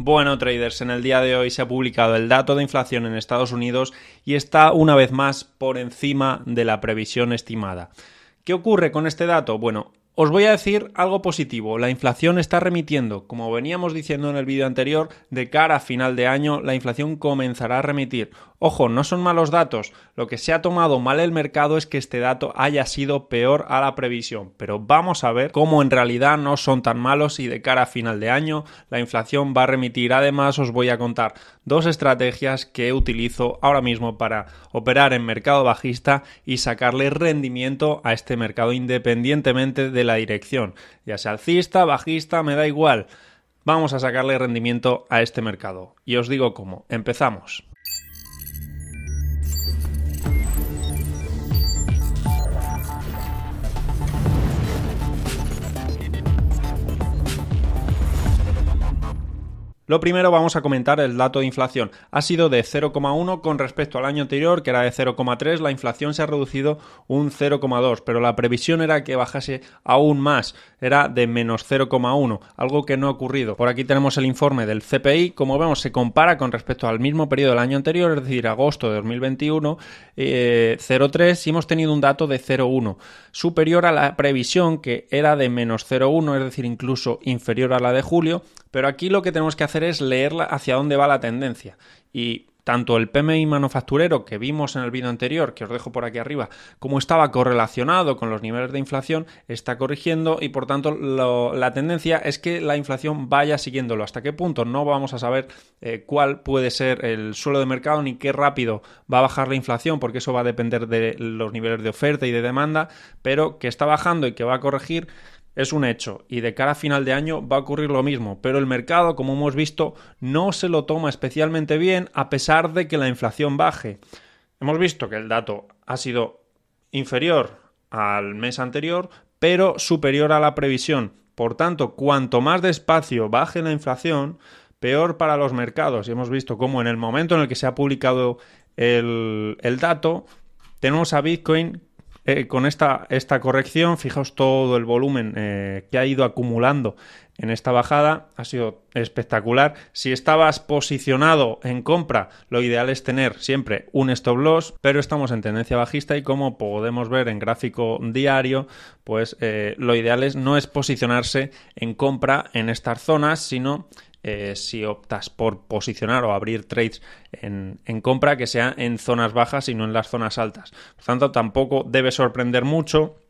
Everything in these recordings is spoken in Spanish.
Bueno, traders, en el día de hoy se ha publicado el dato de inflación en Estados Unidos y está una vez más por encima de la previsión estimada. ¿Qué ocurre con este dato? Bueno, os voy a decir algo positivo. La inflación está remitiendo. Como veníamos diciendo en el vídeo anterior, de cara a final de año, la inflación comenzará a remitir. Ojo, no son malos datos. Lo que se ha tomado mal el mercado es que este dato haya sido peor a la previsión. Pero vamos a ver cómo en realidad no son tan malos y de cara a final de año la inflación va a remitir. Además os voy a contar dos estrategias que utilizo ahora mismo para operar en mercado bajista y sacarle rendimiento a este mercado independientemente de la dirección. Ya sea alcista, bajista, me da igual. Vamos a sacarle rendimiento a este mercado. Y os digo cómo. Empezamos. Lo primero vamos a comentar el dato de inflación. Ha sido de 0,1 con respecto al año anterior, que era de 0,3. La inflación se ha reducido un 0,2, pero la previsión era que bajase aún más. Era de menos 0,1, algo que no ha ocurrido. Por aquí tenemos el informe del CPI. Como vemos, se compara con respecto al mismo periodo del año anterior, es decir, agosto de 2021, 0,3, eh, y hemos tenido un dato de 0,1, superior a la previsión que era de menos 0,1, es decir, incluso inferior a la de julio, pero aquí lo que tenemos que hacer es leer hacia dónde va la tendencia. Y tanto el PMI manufacturero que vimos en el vídeo anterior, que os dejo por aquí arriba, como estaba correlacionado con los niveles de inflación, está corrigiendo y por tanto la tendencia es que la inflación vaya siguiéndolo. ¿Hasta qué punto? No vamos a saber eh, cuál puede ser el suelo de mercado ni qué rápido va a bajar la inflación, porque eso va a depender de los niveles de oferta y de demanda, pero que está bajando y que va a corregir es un hecho y de cara a final de año va a ocurrir lo mismo, pero el mercado, como hemos visto, no se lo toma especialmente bien a pesar de que la inflación baje. Hemos visto que el dato ha sido inferior al mes anterior, pero superior a la previsión. Por tanto, cuanto más despacio baje la inflación, peor para los mercados. Y hemos visto cómo en el momento en el que se ha publicado el, el dato, tenemos a Bitcoin eh, con esta, esta, corrección, fijaos todo el volumen eh, que ha ido acumulando en esta bajada, ha sido espectacular. Si estabas posicionado en compra, lo ideal es tener siempre un stop loss, pero estamos en tendencia bajista y como podemos ver en gráfico diario, pues eh, lo ideal es no es posicionarse en compra en estas zonas, sino eh, si optas por posicionar o abrir trades en, compra, que sea en zonas bajas y no en las zonas altas. Por tanto, tampoco debe sorprender mucho.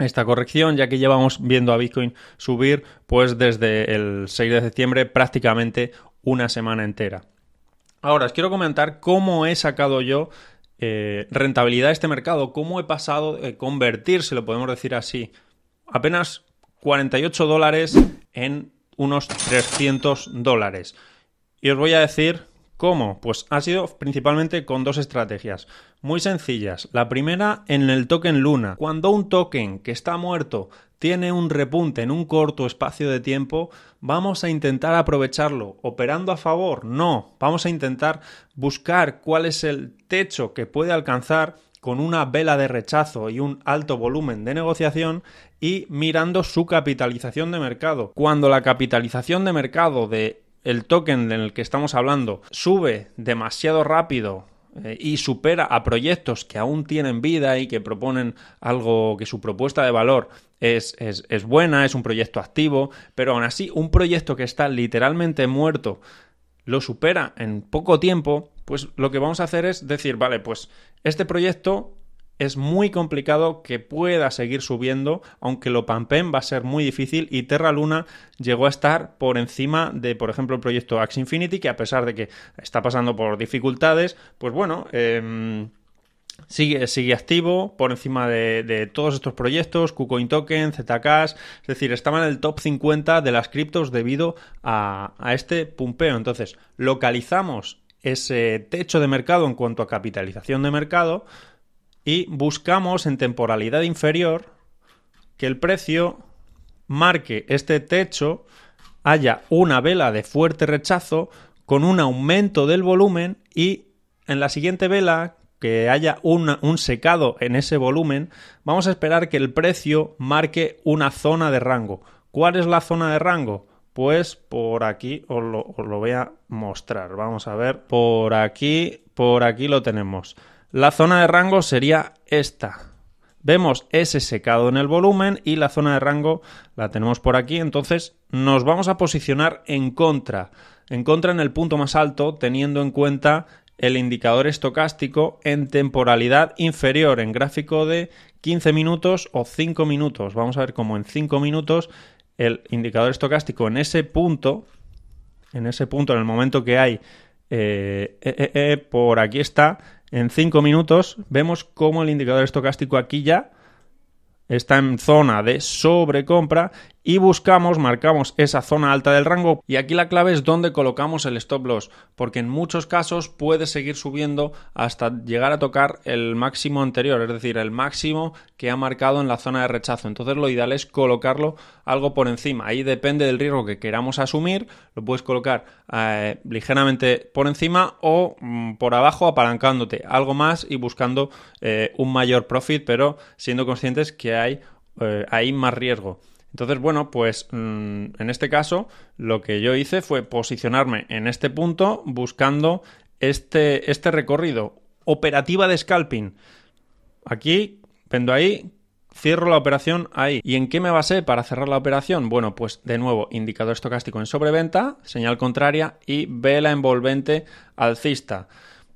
Esta corrección, ya que llevamos viendo a Bitcoin subir, pues desde el 6 de septiembre prácticamente una semana entera. Ahora, os quiero comentar cómo he sacado yo eh, rentabilidad de este mercado, cómo he pasado de convertir, lo podemos decir así, apenas 48 dólares en unos 300 dólares. Y os voy a decir cómo. Pues ha sido principalmente con dos estrategias muy sencillas. La primera en el token Luna. Cuando un token que está muerto tiene un repunte en un corto espacio de tiempo, vamos a intentar aprovecharlo. ¿Operando a favor? No. Vamos a intentar buscar cuál es el techo que puede alcanzar con una vela de rechazo y un alto volumen de negociación y mirando su capitalización de mercado. Cuando la capitalización de mercado de el token del que estamos hablando sube demasiado rápido eh, y supera a proyectos que aún tienen vida y que proponen algo que su propuesta de valor es, es, buena, es un proyecto activo, pero aún así un proyecto que está literalmente muerto lo supera en poco tiempo, pues lo que vamos a hacer es decir, vale, pues este proyecto es muy complicado que pueda seguir subiendo, aunque lo pampen va a ser muy difícil y Terra Luna llegó a estar por encima de, por ejemplo, el proyecto Axe Infinity, que a pesar de que está pasando por dificultades, pues bueno, em, Sigue, sigue, activo por encima de, todos estos proyectos, KuCoin Token, Zcash, es decir, estaba en el top 50 de las criptos debido a, a este pumpeo. Entonces, localizamos ese techo de mercado en cuanto a capitalización de mercado y buscamos en temporalidad inferior que el precio marque este techo, haya una vela de fuerte rechazo con un aumento del volumen y en la siguiente vela que haya un, un, secado en ese volumen, vamos a esperar que el precio marque una zona de rango. ¿Cuál es la zona de rango? Pues por aquí os lo, os lo voy a mostrar. Vamos a ver, por aquí, por aquí lo tenemos. La zona de rango sería esta vemos ese secado en el volumen y la zona de rango la tenemos por aquí, entonces nos vamos a posicionar en contra, en contra en el punto más alto, teniendo en cuenta el indicador estocástico en temporalidad inferior, en gráfico de 15 minutos o 5 minutos. Vamos a ver cómo en 5 minutos el indicador estocástico en ese punto, en ese punto, en el momento que hay, eh, eh, eh, por aquí está, en 5 minutos vemos cómo el indicador estocástico aquí ya está en zona de sobrecompra y buscamos, marcamos esa zona alta del rango y aquí la clave es dónde colocamos el stop loss, porque en muchos casos puede seguir subiendo hasta llegar a tocar el máximo anterior, es decir, el máximo que ha marcado en la zona de rechazo. Entonces lo ideal es colocarlo algo por encima. Ahí depende del riesgo que queramos asumir, lo puedes colocar eh, ligeramente por encima o mm, por abajo apalancándote algo más y buscando eh, un mayor profit, pero siendo conscientes que hay eh, ahí más riesgo. Entonces, bueno, pues mm, en este caso lo que yo hice fue posicionarme en este punto buscando este, este recorrido. Operativa de scalping. Aquí, vendo ahí, Cierro la operación ahí. ¿Y en qué me basé para cerrar la operación? Bueno, pues de nuevo, indicador estocástico en sobreventa, señal contraria y vela envolvente alcista.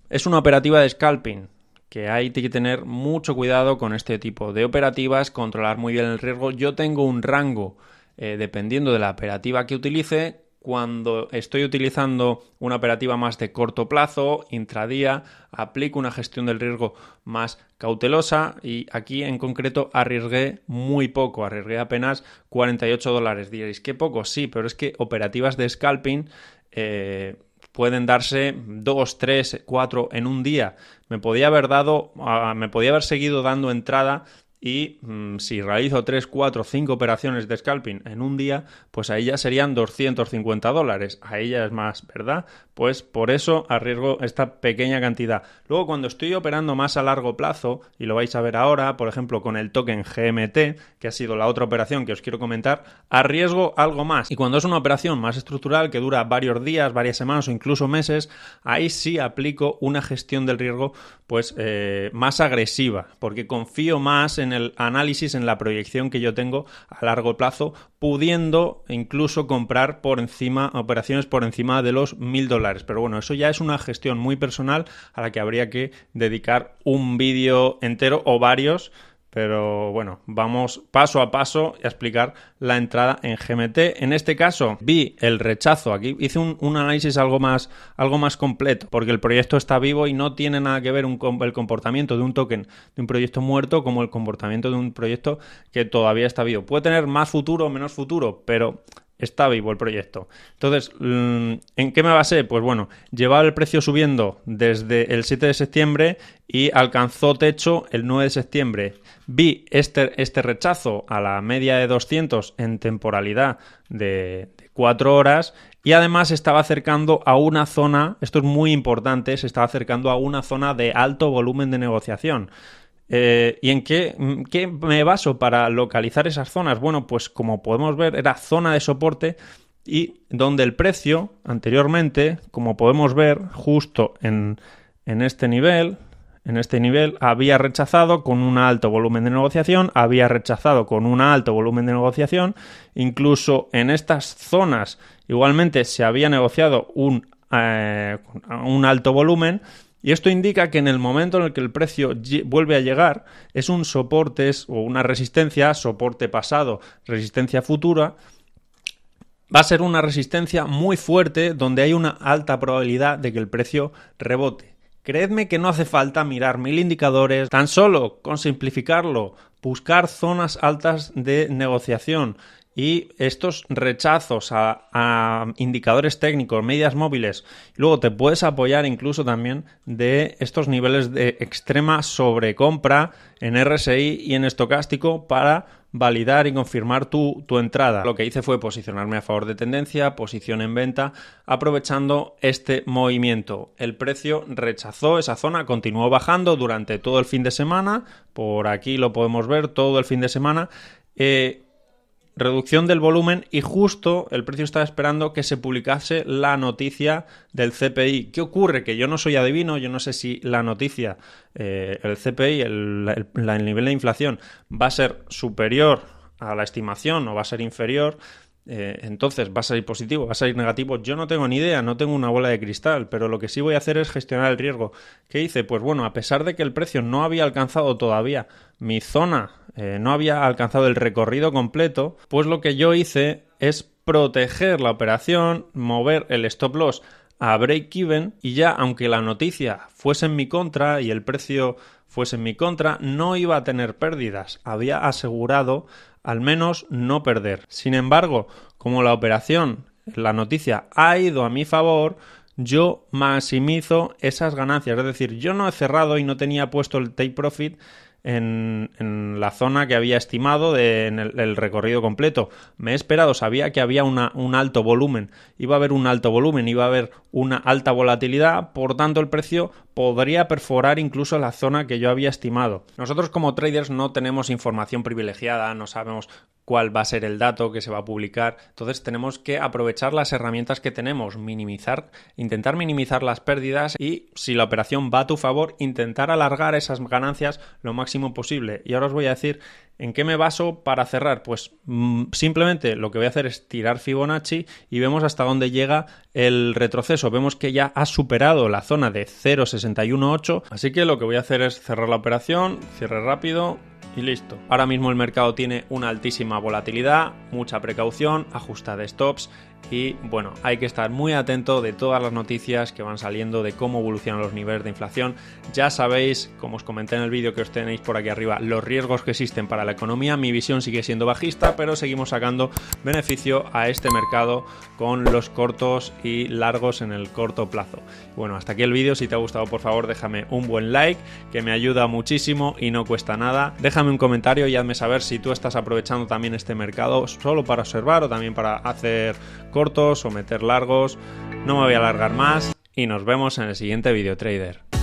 Es una operativa de scalping que hay que tener mucho cuidado con este tipo de operativas, controlar muy bien el riesgo. Yo tengo un rango, eh, dependiendo de la operativa que utilice, cuando estoy utilizando una operativa más de corto plazo, intradía, aplico una gestión del riesgo más cautelosa y aquí en concreto arriesgué muy poco, arriesgué apenas 48 dólares. Diréis, qué poco, sí, pero es que operativas de scalping... Eh, pueden darse dos, tres, cuatro en un día. Me podía haber dado, ah, me podía haber seguido dando entrada y mm, si realizo 3, 4, 5 operaciones de scalping en un día, pues ahí ya serían 250 dólares. A ella es más, ¿verdad? Pues por eso arriesgo esta pequeña cantidad. Luego cuando estoy operando más a largo plazo, y lo vais a ver ahora, por ejemplo con el token GMT, que ha sido la otra operación que os quiero comentar, arriesgo algo más. Y cuando es una operación más estructural que dura varios días, varias semanas o incluso meses, ahí sí aplico una gestión del riesgo pues eh, más agresiva, porque confío más en el análisis, en la proyección que yo tengo a largo plazo, pudiendo incluso comprar por encima, operaciones por encima de los mil dólares. Pero bueno, eso ya es una gestión muy personal a la que habría que dedicar un vídeo entero o varios pero bueno, vamos paso a paso a explicar la entrada en GMT. En este caso, vi el rechazo. Aquí hice un, análisis algo más, algo más completo, porque el proyecto está vivo y no tiene nada que ver el comportamiento de un token de un proyecto muerto como el comportamiento de un proyecto que todavía está vivo. Puede tener más futuro o menos futuro, pero está vivo el proyecto. Entonces, mm, ¿en qué me basé? Pues bueno, llevaba el precio subiendo desde el 7 de septiembre y alcanzó techo el 9 de septiembre. Vi este, este rechazo a la media de 200 en temporalidad de, de 4 horas y además estaba acercando a una zona, esto es muy importante, se estaba acercando a una zona de alto volumen de negociación. Eh, ¿Y en mm, qué, me baso para localizar esas zonas? Bueno, pues como podemos ver, era zona de soporte y donde el precio anteriormente, como podemos ver, justo en, este nivel, en este nivel había rechazado con un alto volumen de negociación, había rechazado con un alto volumen de negociación, incluso en estas zonas igualmente se había negociado un, eh, un alto volumen y esto indica que en el momento en el que el precio vuelve a llegar, es un soporte o una resistencia, soporte pasado, resistencia futura, va a ser una resistencia muy fuerte donde hay una alta probabilidad de que el precio rebote. Creedme que no hace falta mirar mil indicadores, tan solo con simplificarlo, buscar zonas altas de negociación y estos rechazos a, indicadores técnicos, medias móviles. Luego te puedes apoyar incluso también de estos niveles de extrema sobrecompra en RSI y en estocástico para validar y confirmar tu, entrada. Lo que hice fue posicionarme a favor de tendencia, posición en venta, aprovechando este movimiento. El precio rechazó esa zona, continuó bajando durante todo el fin de semana, por aquí lo podemos ver todo el fin de semana. Eh, reducción del volumen y justo el precio estaba esperando que se publicase la noticia del CPI. ¿Qué ocurre? Que yo no soy adivino, yo no sé si la noticia, eh, el CPI, el nivel de inflación va a ser superior a la estimación o va a ser inferior. Eh, entonces va a salir positivo, va a salir negativo. Yo no tengo ni idea, no tengo una bola de cristal, pero lo que sí voy a hacer es gestionar el riesgo. ¿Qué hice? Pues bueno, a pesar de que el precio no había alcanzado todavía mi zona, eh, no había alcanzado el recorrido completo, pues lo que yo hice es proteger la operación, mover el stop loss a break-even y ya aunque la noticia fuese en mi contra y el precio fuese en mi contra, no iba a tener pérdidas. Había asegurado al menos no perder. Sin embargo, como la operación, la noticia ha ido a mi favor, yo maximizo esas ganancias. Es decir, yo no he cerrado y no tenía puesto el take profit en, la zona que había estimado en el, recorrido completo. Me he esperado, sabía que había un alto volumen, iba a haber un alto volumen, iba a haber una alta volatilidad, por tanto el precio podría perforar incluso la zona que yo había estimado. Nosotros como traders no tenemos información privilegiada, no sabemos cuál va a ser el dato que se va a publicar, entonces tenemos que aprovechar las herramientas que tenemos, minimizar, intentar minimizar las pérdidas y si la operación va a tu favor, intentar alargar esas ganancias lo máximo posible. Y ahora os voy a decir ¿En qué me baso para cerrar? Pues mm, simplemente lo que voy a hacer es tirar Fibonacci y vemos hasta dónde llega el retroceso. Vemos que ya ha superado la zona de 0.618, así que lo que voy a hacer es cerrar la operación, cierre rápido, y listo. Ahora mismo el mercado tiene una altísima volatilidad, mucha precaución, ajusta de stops, y bueno, hay que estar muy atento de todas las noticias que van saliendo de cómo evolucionan los niveles de inflación. Ya sabéis, como os comenté en el vídeo que os tenéis por aquí arriba, los riesgos que existen para la economía. Mi visión sigue siendo bajista, pero seguimos sacando beneficio a este mercado con los cortos y largos en el corto plazo. Bueno, hasta aquí el vídeo. Si te ha gustado, por favor, déjame un buen like, que me ayuda muchísimo y no cuesta nada. Déjame un comentario y hazme saber si tú estás aprovechando también este mercado solo para observar o también para hacer cortos o meter largos. No me voy a alargar más y nos vemos en el siguiente video trader.